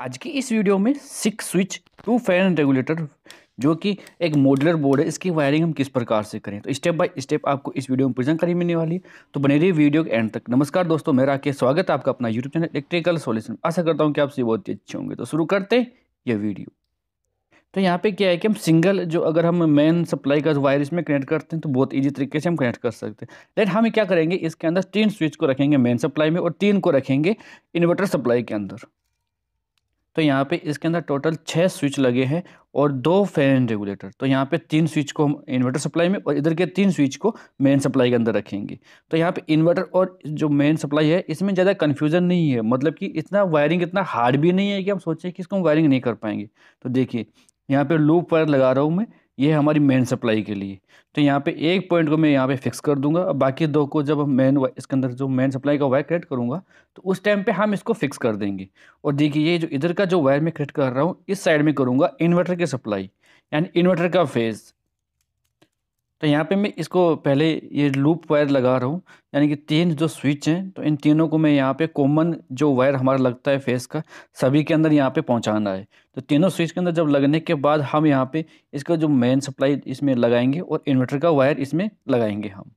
आज की इस वीडियो में six switch two fan regulator जो कि एक मॉड्यूलर बोर्ड है इसकी वायरिंग हम किस प्रकार से करें तो स्टेप बाय स्टेप आपको इस वीडियो में प्रेजेंट करी मिलने वाली तो बने रही वीडियो के एंड तक नमस्कार दोस्तों मेरा के स्वागत है आपका अपना यूट्यूब चैनल इलेक्ट्रिकल सॉल्यूशन आशा करता हूँ कि आपसे बहुत ही अच्छे होंगे तो शुरू करते यह वीडियो तो यहाँ पे क्या है कि हम सिंगल जो अगर हम मेन सप्लाई का वायर इसमें कनेक्ट करते हैं तो बहुत इजी तरीके से हम कनेक्ट कर सकते हैं लेकिन हम क्या करेंगे इसके अंदर तीन स्विच को रखेंगे मेन सप्लाई में और तीन को रखेंगे इन्वर्टर सप्लाई के अंदर तो यहाँ पे इसके अंदर टोटल छः स्विच लगे हैं और दो फैन रेगुलेटर तो यहाँ पे तीन स्विच को हम इन्वर्टर सप्लाई में और इधर के तीन स्विच को मेन सप्लाई के अंदर रखेंगे तो यहाँ पे इन्वर्टर और जो मेन सप्लाई है इसमें ज़्यादा कन्फ्यूजन नहीं है मतलब कि इतना वायरिंग इतना हार्ड भी नहीं है कि हम सोचें कि इसको हम वायरिंग नहीं कर पाएंगे तो देखिए यहाँ पर लूप वायर लगा रहा हूँ मैं ये हमारी मेन सप्लाई के लिए तो यहाँ पे एक पॉइंट को मैं यहाँ पे फिक्स कर दूंगा और बाकी दो को जब मेन इसके अंदर जो मेन सप्लाई का वायर क्रिएट करूँगा तो उस टाइम पे हम इसको फिक्स कर देंगे और देखिए ये जो इधर का जो वायर मैं क्रिएट कर रहा हूँ इस साइड में करूँगा इन्वर्टर की सप्लाई यानी इन्वर्टर का फेज़ तो यहाँ पे मैं इसको पहले ये लूप वायर लगा रहा हूँ यानी कि तीन जो स्विच हैं तो इन तीनों को मैं यहाँ पे कॉमन जो वायर हमारा लगता है फेस का सभी के अंदर यहाँ पे पहुँचाना है तो तीनों स्विच के अंदर जब लगने के बाद हम यहाँ पे इसका जो मेन सप्लाई इसमें लगाएंगे और इन्वर्टर का वायर इसमें लगाएंगे हम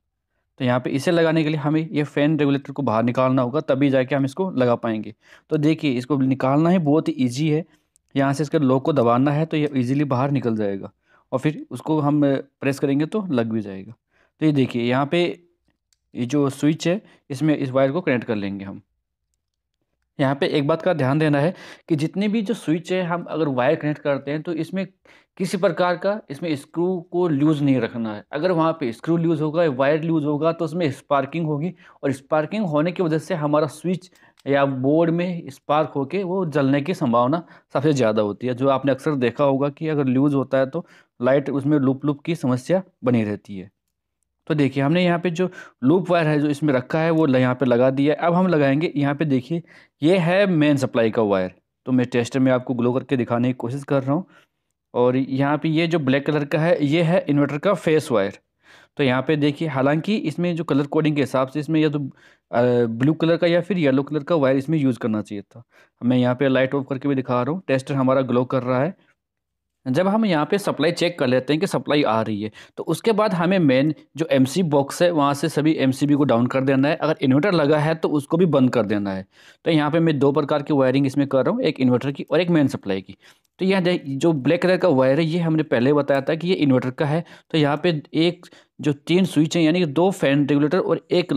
तो यहाँ पर इसे लगाने के लिए हमें ये फ़ैन रेगुलेटर को बाहर निकालना होगा तभी जाके हम इसको लगा पाएंगे तो देखिए इसको निकालना ही बहुत ही ईजी है यहाँ से इसके लोक को दबाना है तो ये ईजिली बाहर निकल जाएगा और फिर उसको हम प्रेस करेंगे तो लग भी जाएगा तो ये देखिए यहाँ पे ये जो स्विच है इसमें इस वायर को कनेक्ट कर लेंगे हम यहाँ पे एक बात का ध्यान देना है कि जितने भी जो स्विच है हम अगर वायर कनेक्ट करते हैं तो इसमें किसी प्रकार का इसमें स्क्रू को लूज़ नहीं रखना है अगर वहाँ पे स्क्रू लूज़ होगा वायर लूज़ होगा तो उसमें स्पार्किंग होगी और स्पार्किंग होने की वजह से हमारा स्विच या बोर्ड में स्पार्क होके वो जलने की संभावना सबसे ज़्यादा होती है जो आपने अक्सर देखा होगा कि अगर लूज़ होता है तो लाइट उसमें लूप लूप की समस्या बनी रहती है तो देखिए हमने यहाँ पे जो लूप वायर है जो इसमें रखा है वो यहाँ पे लगा दिया है अब हम लगाएंगे यहाँ पे देखिए ये है मेन सप्लाई का वायर तो मैं टेस्टर में आपको ग्लो करके दिखाने की कोशिश कर रहा हूँ और यहाँ पे ये जो ब्लैक कलर का है ये है इन्वर्टर का फेस वायर तो यहाँ पे देखिए हालांकि इसमें जो कलर कोडिंग के हिसाब से इसमें या तो ब्लू कलर का या फिर येलो कलर का वायर इसमें यूज़ करना चाहिए था मैं यहाँ पे लाइट ऑफ करके भी दिखा रहा हूँ टेस्टर हमारा ग्लो कर रहा है जब हम यहाँ पे सप्लाई चेक कर लेते हैं कि सप्लाई आ रही है तो उसके बाद हमें मेन जो एम बॉक्स है वहाँ से सभी एम को डाउन कर देना है अगर इन्वर्टर लगा है तो उसको भी बंद कर देना है तो यहाँ पर मैं दो प्रकार की वायरिंग इसमें कर रहा हूँ एक इन्वर्टर की और एक मेन सप्लाई की तो यह जो ब्लैक कलर का वायर है ये हमने पहले बताया था कि ये इन्वर्टर का है तो यहाँ पर एक जो तीन स्विच हैं यानी कि दो फैन रेगुलेटर और एक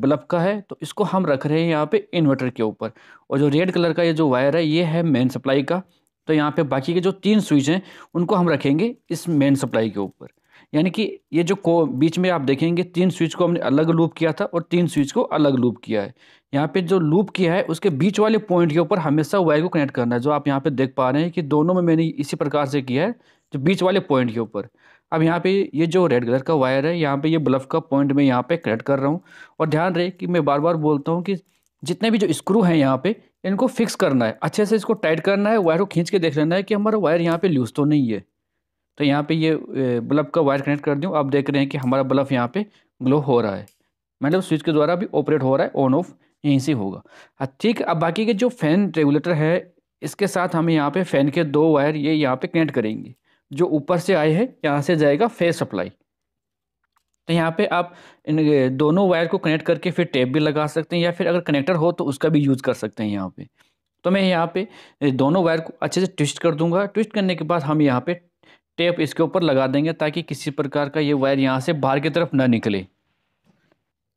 बल्ब का है तो इसको हम रख रहे हैं यहाँ पे इन्वर्टर के ऊपर और जो रेड कलर का ये जो वायर है ये है मेन सप्लाई का तो यहाँ पे बाकी के जो तीन स्विच हैं उनको हम रखेंगे इस मेन सप्लाई के ऊपर यानी कि ये जो को बीच में आप देखेंगे तीन स्विच को हमने अलग लूप किया था और तीन स्विच को अलग लूप किया है यहाँ पे जो लूप किया है उसके बीच वाले पॉइंट के ऊपर हमेशा वायर को कनेक्ट करना है जो आप यहाँ पे देख पा रहे हैं कि दोनों में मैंने इसी प्रकार से किया है जो बीच वाले पॉइंट के ऊपर अब यहाँ पे ये जो रेड कलर का वायर है यहाँ पे ये ब्लफ का पॉइंट मैं यहाँ पे कनेक्ट कर रहा हूँ और ध्यान रहे कि मैं बार बार बोलता हूँ कि जितने भी जो स्क्रू हैं यहाँ पे इनको फिक्स करना है अच्छे से इसको टाइट करना है वायर को खींच के देख लेना है कि हमारा वायर यहाँ पे लूज़ तो नहीं है तो यहाँ पर ये बल्ब का वायर कनेक्ट कर दूँ आप देख रहे हैं कि हमारा बल्ब यहाँ पर ग्लो हो रहा है मतलब स्विच के द्वारा भी ऑपरेट हो रहा है ऑन ऑफ यहीं से होगा हाँ, ठीक अब बाकी के जो फ़ैन रेगुलेटर है इसके साथ हम यहाँ पे फ़ैन के दो वायर ये यहाँ पे कनेक्ट करेंगे जो ऊपर से आए हैं यहाँ से जाएगा फेस सप्लाई तो यहाँ पे आप इन दोनों वायर को कनेक्ट करके फिर टेप भी लगा सकते हैं या फिर अगर कनेक्टर हो तो उसका भी यूज़ कर सकते हैं यहाँ पे तो मैं यहाँ पे दोनों वायर को अच्छे से ट्विस्ट कर दूंगा ट्विस्ट करने के बाद हम यहाँ पे टेप इसके ऊपर लगा देंगे ताकि किसी प्रकार का ये वायर यहाँ से बाहर की तरफ ना निकले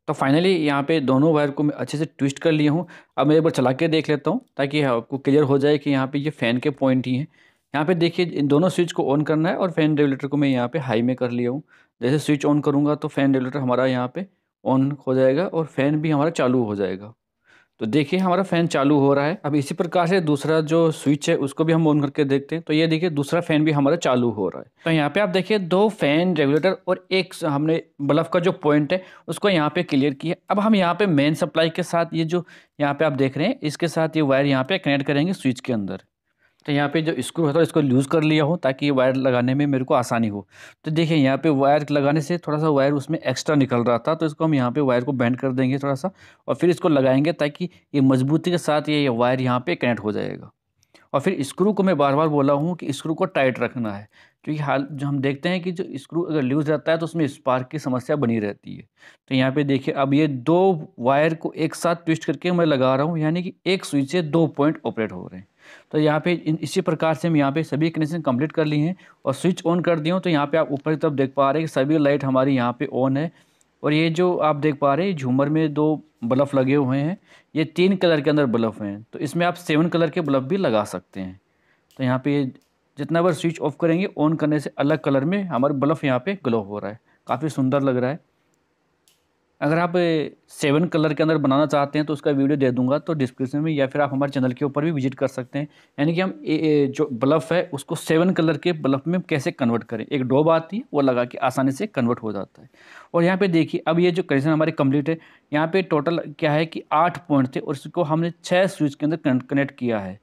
तो फाइनली यहाँ पे दोनों वायर को मैं अच्छे से ट्विस्ट कर लिया हूँ अब मैं एक बार चला के देख लेता हूँ ताकि आपको क्लियर हो जाए कि यहाँ पे ये फ़ैन के पॉइंट ही हैं यहाँ पे देखिए इन दोनों स्विच को ऑन करना है और फ़ैन रेगुलेटर को मैं यहाँ पे हाई में कर लिया हूँ जैसे स्विच ऑन करूँगा तो फ़ैन रेगुलेटर हमारा यहाँ पे ऑन हो जाएगा और फ़ैन भी हमारा चालू हो जाएगा तो देखिए हमारा फ़ैन चालू हो रहा है अब इसी प्रकार से दूसरा जो स्विच है उसको भी हम ऑन करके देखते हैं तो ये देखिए दूसरा फ़ैन भी हमारा चालू हो रहा है तो यहाँ पे आप देखिए दो फ़ैन रेगुलेटर और एक हमने बल्ब का जो पॉइंट है उसको यहाँ पे क्लियर किया अब हम यहाँ पे मेन सप्लाई के साथ ये जो यहाँ पे आप देख रहे हैं इसके साथ ये वायर यहाँ पे कनेक्ट करेंगे स्विच के अंदर तो यहाँ पे जो स्क्रू है तो इसको लूज़ कर लिया हो ताकि वायर लगाने में मेरे को आसानी हो तो देखिए यहाँ पे वायर लगाने से थोड़ा सा वायर उसमें एक्स्ट्रा निकल रहा था तो इसको हम यहाँ पे वायर को बैंड कर देंगे थोड़ा सा और फिर इसको लगाएंगे ताकि ये मजबूती के साथ ये वायर यहाँ पर कनेक्ट हो जाएगा और फिर स्क्रू को मैं बार बार बोला हूँ कि स्क्रू को टाइट रखना है क्योंकि हाल जो हम देखते हैं कि जो स्क्रू अगर लूज़ रहता है तो उसमें स्पार्क की समस्या बनी रहती है तो यहाँ पे देखिए अब ये दो वायर को एक साथ ट्विस्ट करके मैं लगा रहा हूँ यानी कि एक स्विच से दो पॉइंट ऑपरेट हो रहे हैं तो यहाँ पे इसी प्रकार से हम यहाँ पे सभी कनेक्शन कंप्लीट कर लिए हैं और स्विच ऑन कर दिए तो यहाँ पे आप ऊपर की तरफ देख पा रहे हैं कि सभी लाइट हमारी यहाँ पे ऑन है और ये जो आप देख पा रहे हैं झूमर में दो बल्ब लगे हुए हैं ये तीन कलर के अंदर बल्ब हैं तो इसमें आप सेवन कलर के बल्ब भी लगा सकते हैं तो यहाँ पर जितना बार स्विच ऑफ करेंगे ऑन करने से अलग कलर में हमारे बल्ब यहाँ पर ग्लो हो रहा है काफ़ी सुंदर लग रहा है अगर आप सेवन कलर के अंदर बनाना चाहते हैं तो उसका वीडियो दे दूंगा तो डिस्क्रिप्शन में या फिर आप हमारे चैनल के ऊपर भी विजिट कर सकते हैं यानी कि हम ए, ए, जो बल्ब है उसको सेवन कलर के बल्ब में कैसे कन्वर्ट करें एक डोब आती है वो लगा के आसानी से कन्वर्ट हो जाता है और यहाँ पे देखिए अब ये जो कनेक्शन हमारे कम्प्लीट है यहाँ पर टोटल क्या है कि आठ पॉइंट थे और इसको हमने छः स्विच के अंदर कनेक्ट किया है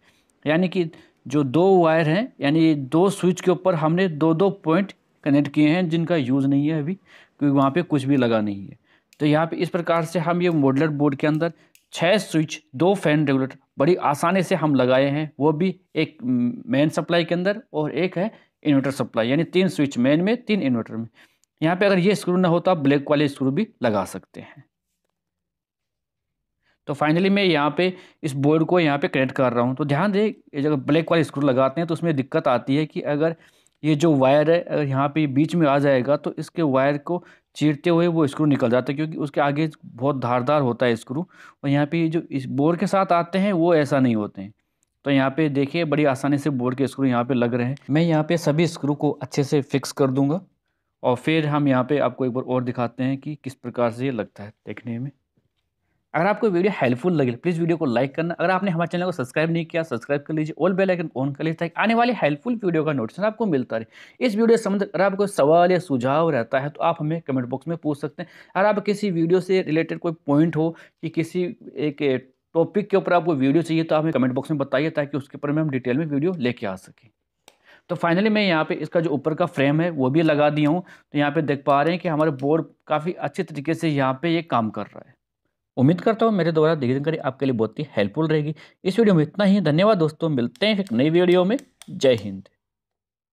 यानी कि जो दो वायर हैं यानी दो स्विच के ऊपर हमने दो दो पॉइंट कनेक्ट किए हैं जिनका यूज़ नहीं है अभी क्योंकि वहाँ पर कुछ भी लगा नहीं है तो यहाँ पे इस प्रकार से हम ये मॉडलर बोर्ड के अंदर छः स्विच दो फैन रेगुलेटर बड़ी आसानी से हम लगाए हैं वो भी एक मेन सप्लाई के अंदर और एक है इन्वर्टर सप्लाई यानी तीन स्विच मेन में तीन इन्वर्टर में यहाँ पे अगर ये स्क्रू ना होता तो आप ब्लैक वाले स्क्रू भी लगा सकते हैं तो फाइनली मैं यहाँ पे इस बोर्ड को यहाँ पे कनेक्ट कर रहा हूँ तो ध्यान दें जब ब्लैक वाले स्क्रू लगाते हैं तो उसमें दिक्कत आती है कि अगर ये जो वायर है यहाँ पे बीच में आ जाएगा तो इसके वायर को चीरते हुए वो स्क्रू निकल जाता है क्योंकि उसके आगे बहुत धारदार होता है स्क्रू और यहाँ पे जो इस बोर के साथ आते हैं वो ऐसा नहीं होते हैं तो यहाँ पे देखिए बड़ी आसानी से बोर के स्क्रू यहाँ पे लग रहे हैं मैं यहाँ पे सभी स्क्रू को अच्छे से फिक्स कर दूँगा और फिर हम यहाँ पे आपको एक बार और दिखाते हैं कि किस प्रकार से ये लगता है देखने में अगर आपको वीडियो हेल्पफुल लगे प्लीज़ वीडियो को लाइक करना अगर आपने हमारे चैनल को सब्सक्राइब नहीं किया सब्सक्राइब कर लीजिए ऑल बेल आइकन ऑन कर लीजिए ताकि आने वाली हेल्पफुल वीडियो का नोटिफिकेशन आपको मिलता रहे इस वीडियो से संबंध अगर आपको सवाल या सुझाव रहता है तो आप हमें कमेंट बॉक्स में पूछ सकते हैं अगर आप किसी वीडियो से रिलेटेड कोई पॉइंट हो कि किसी एक टॉपिक के ऊपर आपको वीडियो चाहिए तो आप हमें कमेंट बॉक्स में बताइए ताकि उसके ऊपर में हम डिटेल में वीडियो लेके आ सकें तो फाइनली मैं यहाँ पे इसका जो ऊपर का फ्रेम है वो भी लगा दिया हूँ तो यहाँ पे देख पा रहे हैं कि हमारे बोर्ड काफ़ी अच्छे तरीके से यहाँ पे ये काम कर रहा है उम्मीद करता हूँ मेरे द्वारा दी जानकारी आपके लिए बहुत ही हेल्पफुल रहेगी इस वीडियो में इतना ही धन्यवाद दोस्तों मिलते हैं एक नई वीडियो में जय हिंद